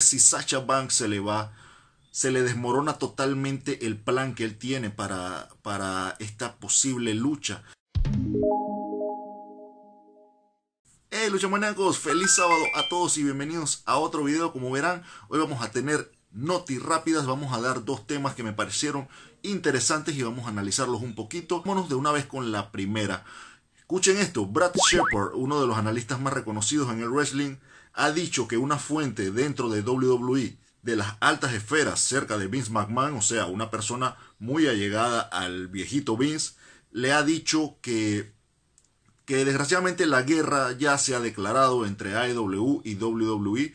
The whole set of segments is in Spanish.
si Sacha Banks se le va, se le desmorona totalmente el plan que él tiene para, para esta posible lucha. Hey luchamanacos, feliz sábado a todos y bienvenidos a otro video. Como verán, hoy vamos a tener noti rápidas, vamos a dar dos temas que me parecieron interesantes y vamos a analizarlos un poquito. Vámonos de una vez con la primera. Escuchen esto, Brad Shepard, uno de los analistas más reconocidos en el wrestling, ha dicho que una fuente dentro de WWE de las altas esferas cerca de Vince McMahon, o sea, una persona muy allegada al viejito Vince, le ha dicho que, que desgraciadamente la guerra ya se ha declarado entre AEW y WWE.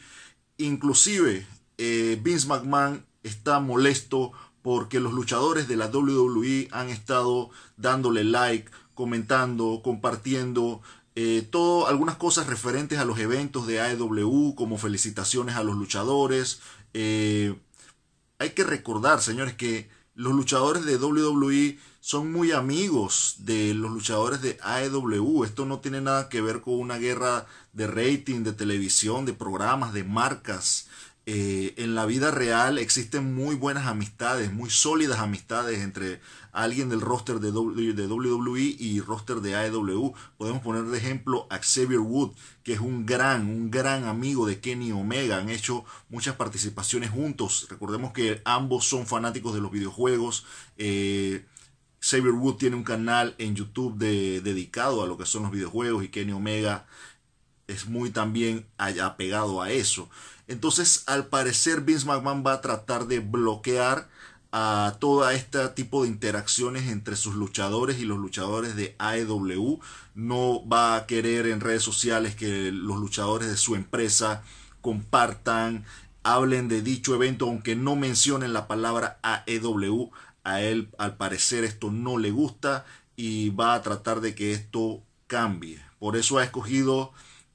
Inclusive eh, Vince McMahon está molesto porque los luchadores de la WWE han estado dándole like, comentando, compartiendo, eh, todo, algunas cosas referentes a los eventos de AEW, como felicitaciones a los luchadores. Eh, hay que recordar, señores, que los luchadores de WWE son muy amigos de los luchadores de AEW. Esto no tiene nada que ver con una guerra de rating, de televisión, de programas, de marcas. Eh, en la vida real existen muy buenas amistades, muy sólidas amistades entre alguien del roster de, WWE e y roster de AEW. Podemos poner de ejemplo a Xavier Wood, que es un gran, un gran amigo de Kenny Omega. Han hecho muchas participaciones juntos. Recordemos que ambos son fanáticos de los videojuegos. Eh, Xavier Wood tiene un canal en YouTube dedicado a lo que son los videojuegos y Kenny Omega es muy también apegado a eso. Entonces, al parecer, Vince McMahon va a tratar de bloquear a todo este tipo de interacciones entre sus luchadores y los luchadores de AEW. No va a querer en redes sociales que los luchadores de su empresa compartan, hablen de dicho evento, aunque no mencionen la palabra AEW. A él, al parecer, esto no le gusta y va a tratar de que esto cambie. Por eso ha escogido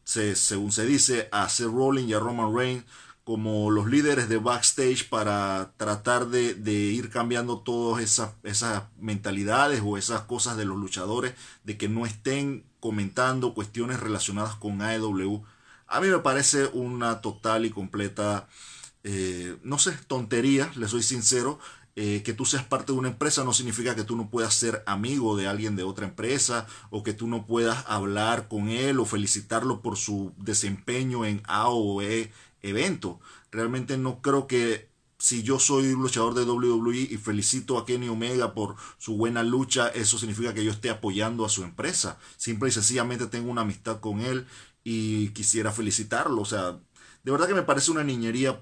se, según se dice, a Seth Rollins y a Roman Reigns como los líderes de backstage para tratar de, ir cambiando todas esas, mentalidades o esas cosas de los luchadores, de que no estén comentando cuestiones relacionadas con AEW. A mí me parece una total y completa, eh, no sé, tontería, le soy sincero. Eh, que tú seas parte de una empresa no significa que tú no puedas ser amigo de alguien de otra empresa o que tú no puedas hablar con él o felicitarlo por su desempeño en A o e evento. Realmente no creo que si yo soy luchador de WWE y felicito a Kenny Omega por su buena lucha, eso significa que yo esté apoyando a su empresa. Simple y sencillamente tengo una amistad con él y quisiera felicitarlo. O sea, de verdad que me parece una niñería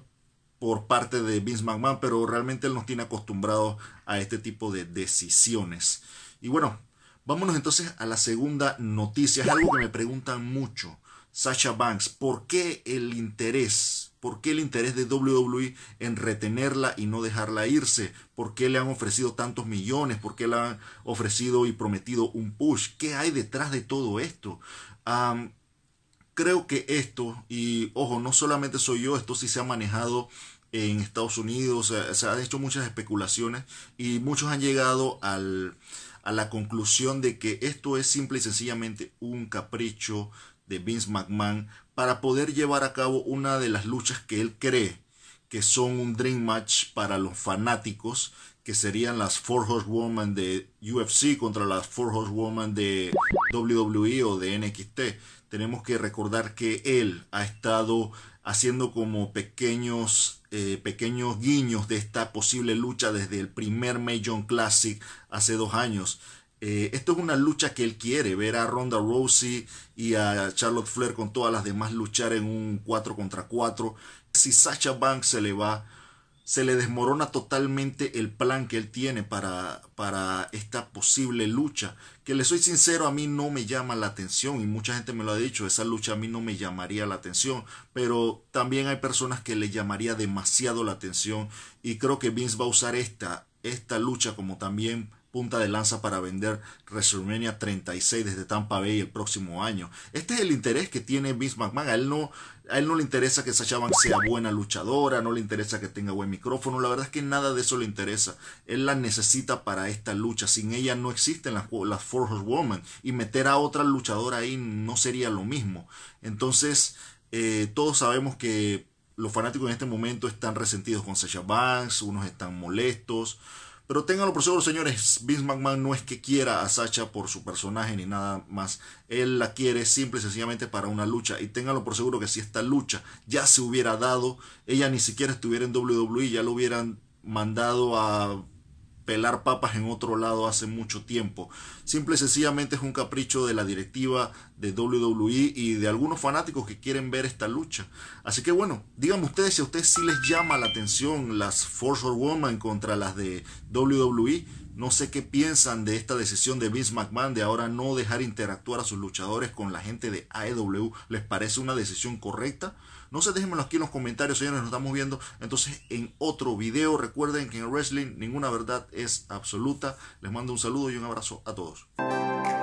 por parte de Vince McMahon, pero realmente él nos tiene acostumbrados a este tipo de decisiones. Y bueno, vámonos entonces a la segunda noticia. Es algo que me preguntan mucho. Sasha Banks, ¿por qué el interés? ¿Por qué el interés de WWE en retenerla y no dejarla irse? ¿Por qué le han ofrecido tantos millones? ¿Por qué le han ofrecido y prometido un push? ¿Qué hay detrás de todo esto? creo que esto, y ojo, no solamente soy yo, esto sí se ha manejado en Estados Unidos, se han hecho muchas especulaciones y muchos han llegado al, a la conclusión de que esto es simple y sencillamente un capricho de Vince McMahon para poder llevar a cabo una de las luchas que él cree que son un dream match para los fanáticos que serían las Four Horsewomen de UFC contra las Four Horsewomen de WWE o de NXT. Tenemos que recordar que él ha estado haciendo como pequeños, eh, pequeños guiños de esta posible lucha desde el primer major Classic hace dos años. Eh, esto es una lucha que él quiere, ver a Ronda Rousey y a Charlotte Flair con todas las demás luchar en un 4 contra 4. Si Sacha Banks se le va se le desmorona totalmente el plan que él tiene para, para esta posible lucha. Que le soy sincero, a mí no me llama la atención y mucha gente me lo ha dicho, esa lucha a mí no me llamaría la atención, pero también hay personas que le llamaría demasiado la atención y creo que Vince va a usar esta, esta lucha como también punta de lanza para vender WrestleMania 36 desde Tampa Bay el próximo año. Este es el interés que tiene Vince McMahon. A él no, a él no le interesa que Sasha Banks sea buena luchadora, no le interesa que tenga buen micrófono. La verdad es que nada de eso le interesa. Él la necesita para esta lucha. Sin ella no existen las, las Four Horsewomen. Y meter a otra luchadora ahí no sería lo mismo. Entonces, eh, todos sabemos que los fanáticos en este momento están resentidos con Sasha Banks, unos están molestos, pero tenganlo por seguro, señores, Vince McMahon no es que quiera a Sacha por su personaje ni nada más. Él la quiere simple y sencillamente para una lucha. Y ténganlo por seguro que si esta lucha ya se hubiera dado, ella ni siquiera estuviera en WWE, ya lo hubieran mandado a pelar papas en otro lado hace mucho tiempo. Simple y sencillamente es un capricho de la directiva de WWE y de algunos fanáticos que quieren ver esta lucha. Así que bueno, díganme ustedes si a ustedes sí les llama la atención las Force Woman contra las de WWE. No sé qué piensan de esta decisión de Vince McMahon de ahora no dejar interactuar a sus luchadores con la gente de AEW. ¿Les parece una decisión correcta? No sé, déjenmelo aquí en los comentarios, señores. Nos estamos viendo entonces en otro video. Recuerden que en el wrestling ninguna verdad es absoluta. Les mando un saludo y un abrazo a todos.